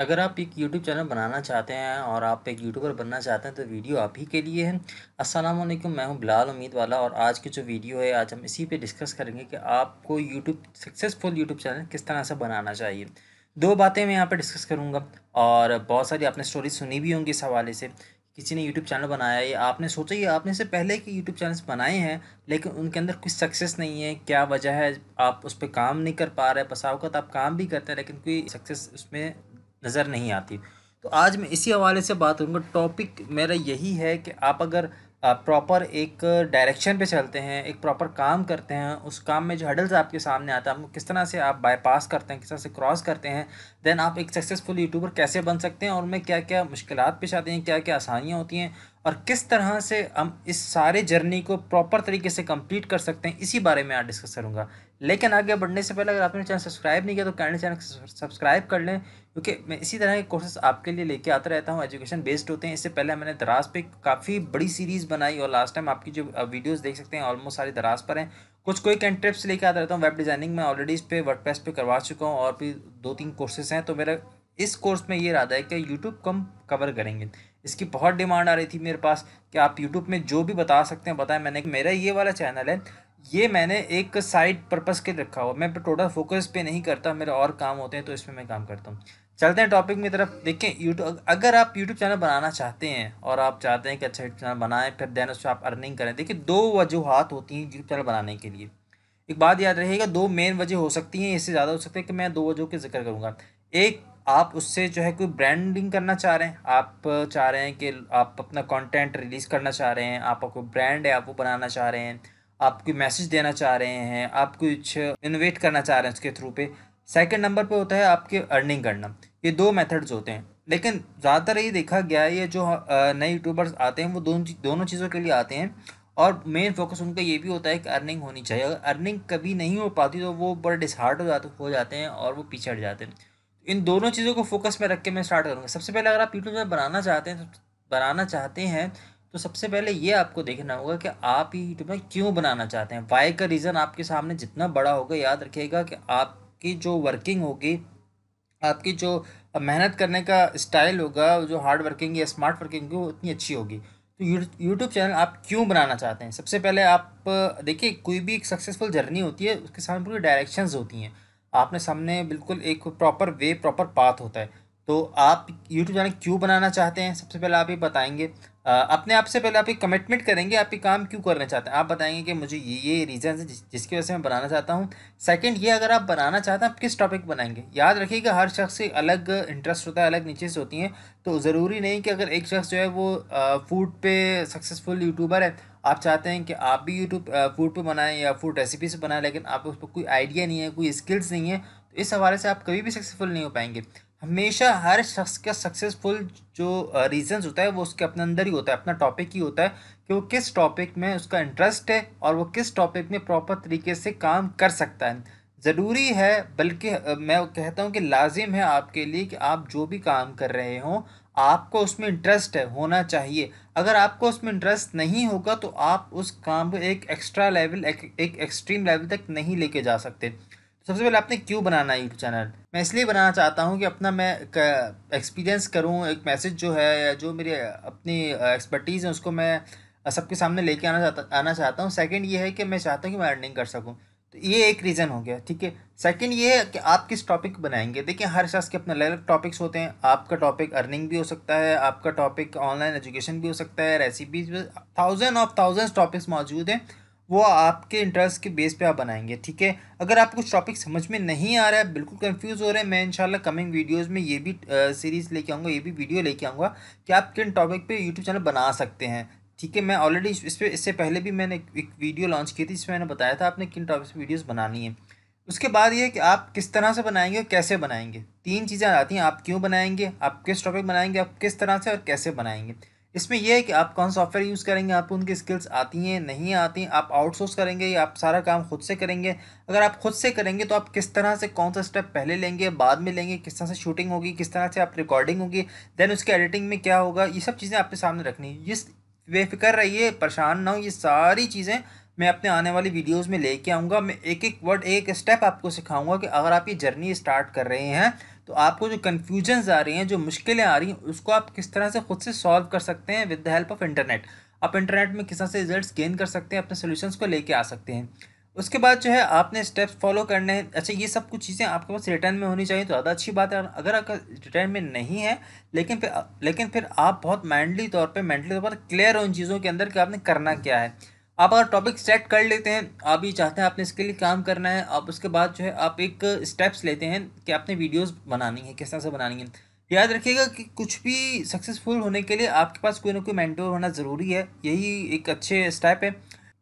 अगर आप एक YouTube चैनल बनाना चाहते हैं और आप एक यूट्यूबर बनना चाहते हैं तो वीडियो आप ही के लिए है अस्सलाम वालेकुम मैं हूं बिलाल उम्मीद वाला और आज की जो वीडियो है आज हम इसी पे डिस्कस करेंगे कि आपको YouTube सक्सेसफुल YouTube चैनल किस तरह से बनाना चाहिए दो बातें मैं यहाँ पर डिस्कस करूँगा और बहुत सारी आपने स्टोरी सुनी भी होंगी इस हवाले से किसी ने यूट्यूब चैनल बनाया है आपने सोचा ये आपने से पहले के यूट्यूब चैनल्स बनाए हैं लेकिन उनके अंदर कुछ सक्सेस नहीं है क्या वजह है आप उस पर काम नहीं कर पा रहे बसावकत आप काम भी करते हैं लेकिन कोई सक्सेस उसमें नज़र नहीं आती तो आज मैं इसी हवाले से बात करूँगा टॉपिक मेरा यही है कि आप अगर प्रॉपर एक डायरेक्शन पे चलते हैं एक प्रॉपर काम करते हैं उस काम में जो हडल्स आपके सामने आता है किस तरह से आप बाईपास करते हैं किस तरह से क्रॉस करते हैं देन आप एक सक्सेसफुल यूट्यूबर कैसे बन सकते हैं और उनमें क्या क्या मुश्किल पेश आती हैं क्या क्या आसानियाँ होती हैं और किस तरह से हम इस सारे जर्नी को प्रॉपर तरीके से कंप्लीट कर सकते हैं इसी बारे में आज डिस्कस करूँगा लेकिन आगे बढ़ने से पहले अगर आपने चैनल सब्सक्राइब नहीं किया तो काइंडली चैनल सब्सक्राइब कर लें क्योंकि मैं इसी तरह के कोर्सेज आपके लिए लेके आता रहता हूँ एजुकेशन बेस्ड होते हैं इससे पहले मैंने दराज पे काफ़ी बड़ी सीरीज़ बनाई और लास्ट टाइम आपकी जो वीडियोज़ देख सकते हैं ऑलमोस्ट सारी दराज पर हैं कुछ कोई कैंड ट्रिप्स लेके आता रहता हूँ वेब डिज़ाइनिंग में ऑलरेडी इस पर वर्ड पे करवा चुका हूँ और भी दो तीन कोर्सेज हैं तो मेरा इस कोर्स में ये इरादा है कि यूट्यूब कम कवर करेंगे इसकी बहुत डिमांड आ रही थी मेरे पास कि आप यूट्यूब में जो भी बता सकते हैं बताएं मैंने मेरा ये वाला चैनल है ये मैंने एक साइड पर्पस के रखा हुआ मैं टोटल फोकस पे नहीं करता मेरे और काम होते हैं तो इसमें मैं काम करता हूँ चलते हैं टॉपिक में तरफ देखें यूट्यूब अगर आप यूट्यूब चैनल बनाना चाहते हैं और आप चाहते हैं कि अच्छा यूट्यूब चैनल बनाएं फिर देन उससे आप अर्निंग करें देखिए दो वजूहत होती हैं यूट्यूब चैनल बनाने के लिए एक बात याद रहेगा दो मेन वजह हो सकती हैं इससे ज़्यादा हो सकते हैं कि मैं दो वजह के जिक्र करूँगा एक आप उससे जो है कोई ब्रांडिंग करना चाह रहे हैं आप चाह रहे हैं कि आप अपना कंटेंट रिलीज़ करना चाह रहे हैं आपका कोई ब्रांड है आप वो बनाना चाह रहे हैं आप कोई मैसेज देना चाह रहे हैं आप कुछ इनोवेट करना चाह रहे हैं उसके थ्रू पे सेकंड नंबर पे होता है आपके अर्निंग करना ये दो मेथड्स होते हैं लेकिन ज़्यादातर ये देखा गया है ये जो नए यूट्यूबर्स आते हैं वो दोनों दोनों चीज़ों के लिए आते हैं और मेन फोकस उनका ये भी होता है कि अर्निंग होनी चाहिए अगर अर्निंग कभी नहीं हो पाती तो वो बड़े डिसहार्ट हो जाते हो जाते हैं और वो पीछे हट जाते हैं इन दोनों चीज़ों को फोकस में रख के मैं स्टार्ट करूँगा सबसे पहले अगर आप यूट्यूब में बनाना चाहते हैं तो बनाना चाहते हैं तो सबसे पहले ये आपको देखना होगा कि आप ही यूट्यूब में क्यों बनाना चाहते हैं वाई का रीज़न आपके सामने जितना बड़ा होगा याद रखिएगा कि आपकी जो वर्किंग होगी आपकी जो मेहनत करने का स्टाइल होगा जो हार्ड वर्किंग या स्मार्ट वर्किंग होगी उतनी अच्छी होगी तो यूट्यूब चैनल आप क्यों बनाना चाहते हैं सबसे पहले आप देखिए कोई भी एक सक्सेसफुल जर्नी होती है उसके सामने पूरी डायरेक्शंस होती हैं आपने सामने बिल्कुल एक प्रॉपर वे प्रॉपर पाथ होता है तो आप यूट्यूब चैनल क्यों बनाना चाहते हैं सबसे पहले आप ये बताएंगे अपने आप से पहले आप एक कमिटमेंट करेंगे आप ये काम क्यों करना चाहते हैं आप बताएंगे कि मुझे ये ये रीज़न है जिस, जिसकी वजह से मैं बनाना चाहता हूँ सेकंड ये अगर आप बनाना चाहते हैं आप किस टॉपिक बनाएंगे याद रखिएगा हर शख्स के अलग इंटरेस्ट होता है अलग नीचेज होती हैं तो ज़रूरी नहीं कि अगर एक शख्स जो है वो फूड पे सक्सेसफुल यूट्यूबर है आप चाहते हैं कि आप भी यूट्यूब फूड पर बनाएं या फूड रेसिपीज बनाएं लेकिन आप उस पर कोई आइडिया नहीं है कोई स्किल्स नहीं है तो इस हवाले से आप कभी भी सक्सेसफुल नहीं हो पाएंगे हमेशा हर शख्स का सक्सेसफुल जो रीज़न्स होता है वो उसके अपने अंदर ही होता है अपना टॉपिक ही होता है कि वो किस टॉपिक में उसका इंटरेस्ट है और वो किस टॉपिक में प्रॉपर तरीके से काम कर सकता है ज़रूरी है बल्कि मैं कहता हूँ कि लाजिम है आपके लिए कि आप जो भी काम कर रहे हों आपको उसमें इंटरेस्ट है होना चाहिए अगर आपको उसमें इंटरेस्ट नहीं होगा तो आप उस काम को एक एक्स्ट्रा लेवल एक, एक एक्सट्रीम लेवल तक नहीं लेके जा सकते सबसे पहले आपने क्यों बनाना है यूट्यूब चैनल मैं इसलिए बनाना चाहता हूँ कि अपना मैं एक्सपीरियंस करूँ एक मैसेज जो है या जो मेरी अपनी एक्सपर्टीज़ है उसको मैं सबके सामने लेके आना चाहता आना चाहता हूँ सेकंड ये है कि मैं चाहता हूँ कि मैं अर्निंग कर सकूँ तो ये एक रीज़न हो गया ठीक है सेकंड ये है कि आप किस टॉपिक बनाएंगे देखिए हर शख्स के अपने अलग अलग टॉपिक्स होते हैं आपका टॉपिक अर्निंग भी हो सकता है आपका टॉपिक ऑनलाइन एजुकेशन भी हो सकता है रेसिपीज भी थाउजेंड ऑफ थाउजेंड टॉपिक्स मौजूद हैं वो आपके इंटरेस्ट के बेस पे आप बनाएंगे ठीक है अगर आप कुछ टॉपिक समझ में नहीं आ रहा है बिल्कुल कंफ्यूज हो रहे हैं मैं इंशाल्लाह कमिंग वीडियोस में ये भी सीरीज़ लेके आऊँगा ये भी वीडियो लेके आऊँगा कि आप किन टॉपिक पे यूट्यूब चैनल बना सकते हैं ठीक है मैं ऑलरेडी इस पर इससे पहले भी मैंने एक वीडियो लॉन्च की थी जिसमें मैंने बताया था आपने किन टॉपिक पर वीडियोज़ बनानी है उसके बाद ये कि आप किस तरह से बनाएंगे और कैसे बनाएंगे तीन चीज़ें आती हैं आप क्यों बनाएंगे आप किस टॉपिक बनाएंगे आप किस तरह से और कैसे बनाएंगे इसमें यह है कि आप कौन सॉफ्टवेयर यूज़ करेंगे आपको उनकी स्किल्स आती हैं नहीं आती आप आउटसोर्स करेंगे या आप सारा काम खुद से करेंगे अगर आप खुद से करेंगे तो आप किस तरह से कौन सा स्टेप पहले लेंगे बाद में लेंगे किस तरह से शूटिंग होगी किस तरह से आप रिकॉर्डिंग होगी देन उसके एडिटिंग में क्या होगा ये सब चीज़ें आपके सामने रखनी है जिस बेफिक्र रहिए परेशान ना हो ये सारी चीज़ें मैं अपने आने वाली वीडियोस में लेके आऊँगा मैं एक एक वर्ड एक स्टेप आपको सिखाऊंगा कि अगर आप ये जर्नी स्टार्ट कर रहे हैं तो आपको जो कन्फ्यूजन्स आ रही हैं जो मुश्किलें आ रही हैं उसको आप किस तरह से खुद से सॉल्व कर सकते हैं with the help of internet आप इंटरनेट में किस तरह से रिजल्ट गेन कर सकते हैं अपने सोल्यूशंस को लेके आ सकते हैं उसके बाद जो है आपने स्टेप्स फॉलो करने हैं अच्छा ये सब कुछ चीज़ें आपके पास रिटर्न में होनी चाहिए तो ज़्यादा अच्छी बात है अगर आपका रिटर्न में नहीं है लेकिन फिर लेकिन फिर आप बहुत माइंडली तौर पर मैंटली तौर पर क्लियर हो उन चीज़ों के अंदर कि आपने करना क्या है आप अगर टॉपिक सेट कर लेते हैं आप ये चाहते हैं आपने इसके लिए काम करना है आप उसके बाद जो है आप एक स्टेप्स लेते हैं कि आपने वीडियोस बनानी है किस तरह से बनानी है याद रखिएगा कि कुछ भी सक्सेसफुल होने के लिए आपके पास कोई ना कोई मैंटोर होना ज़रूरी है यही एक अच्छे स्टेप है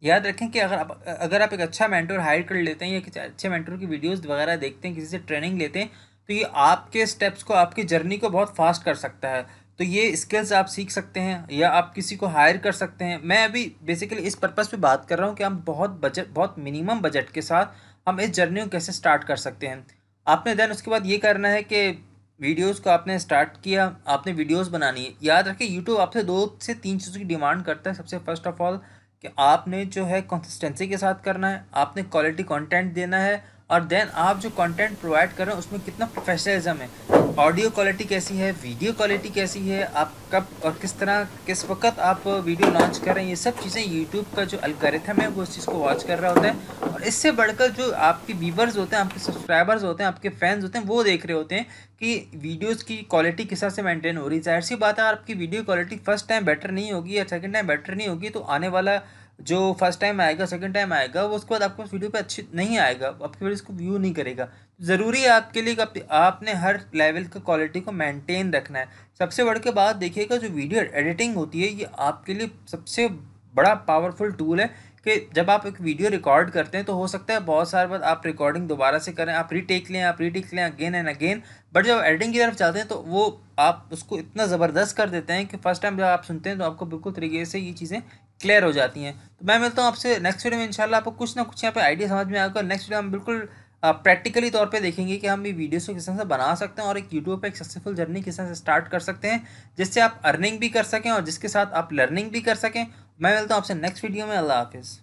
याद रखें कि अगर आप अगर आप एक अच्छा मैंटोर हायर कर लेते हैं या किसी अच्छे मैंटोर की वीडियोज़ वगैरह देखते हैं किसी से ट्रेनिंग लेते हैं तो ये आपके स्टेप्स को आपकी जर्नी को बहुत फास्ट कर सकता है तो ये स्किल्स आप सीख सकते हैं या आप किसी को हायर कर सकते हैं मैं अभी बेसिकली इस पर्पज़ पे बात कर रहा हूँ कि हम बहुत बजट बहुत मिनिमम बजट के साथ हम इस जर्नी को कैसे स्टार्ट कर सकते हैं आपने देन उसके बाद ये करना है कि वीडियोस को आपने स्टार्ट किया आपने वीडियोस बनानी है याद रखें यूट्यूब आपसे दो से तीन चीज़ों की डिमांड करता है सबसे फर्स्ट ऑफ ऑल कि आपने जो है कंसिस्टेंसी के साथ करना है आपने क्वालिटी कंटेंट देना है और देन आप जो कंटेंट प्रोवाइड कर रहे हैं उसमें कितना प्रोफेशनलिज्म है ऑडियो क्वालिटी कैसी है वीडियो क्वालिटी कैसी है आप कब और किस तरह किस वक्त आप वीडियो लॉन्च कर रहे हैं ये सब चीज़ें यूट्यूब का जो अलगरिथम है वो इस चीज़ को वॉच कर रहा होता है और इससे बढ़कर जो आपके व्यूवर्स होते हैं आपके सब्सक्राइबर्स होते हैं आपके फैंस होते हैं वो देख रहे होते हैं कि वीडियोज़ की क्वालिटी किस तरह से मेनटेन हो रही है जाहिर सी बात है आपकी video quality first time better नहीं होगी या सेकेंड टाइम बेटर नहीं होगी तो आने वाला जो फर्स्ट टाइम आएगा सेकंड टाइम आएगा वो उसके बाद आपको उस वीडियो पे अच्छी नहीं आएगा आपके वीडियो इसको व्यू नहीं करेगा ज़रूरी है आपके लिए कि आपने हर लेवल का क्वालिटी को मेंटेन रखना है सबसे बढ़ के बाद देखिएगा जो वीडियो एडिटिंग होती है ये आपके लिए सबसे बड़ा पावरफुल टूल है कि जब आप एक वीडियो रिकॉर्ड करते हैं तो हो सकता है बहुत सारे बाद आप रिकॉर्डिंग दोबारा से करें आप रीटेक लें आप रीटेक लें अगेन एंड अगेन बट जब एडिटिंग की तरफ जाते हैं तो वो आप उसको इतना ज़बरदस्त कर देते हैं कि फर्स्ट टाइम जब आप सुनते हैं तो आपको बिल्कुल तरीके से ये चीज़ें क्लियर हो जाती हैं तो मैं मिलता हूँ आपसे नेक्स्ट वीडियो में इंशाल्लाह आपको कुछ ना कुछ यहाँ पे आइडिया समझ में आएगा नेक्स्ट वीडियो हम बिल्कुल प्रैक्टिकली तौर पे देखेंगे कि हम ये वीडियोस को किस तरह से बना सकते हैं और एक यूट्यूब पे एक सक्सेसफुल जर्नी किस तरह से स्टार्ट कर सकते हैं जिससे आप अर्निंग भी कर सकें और जिसके साथ आप लर्निंग भी कर सकें मैं मिलता हूँ आपसे नेक्स्ट वीडियो में अल्लाह हाफिज़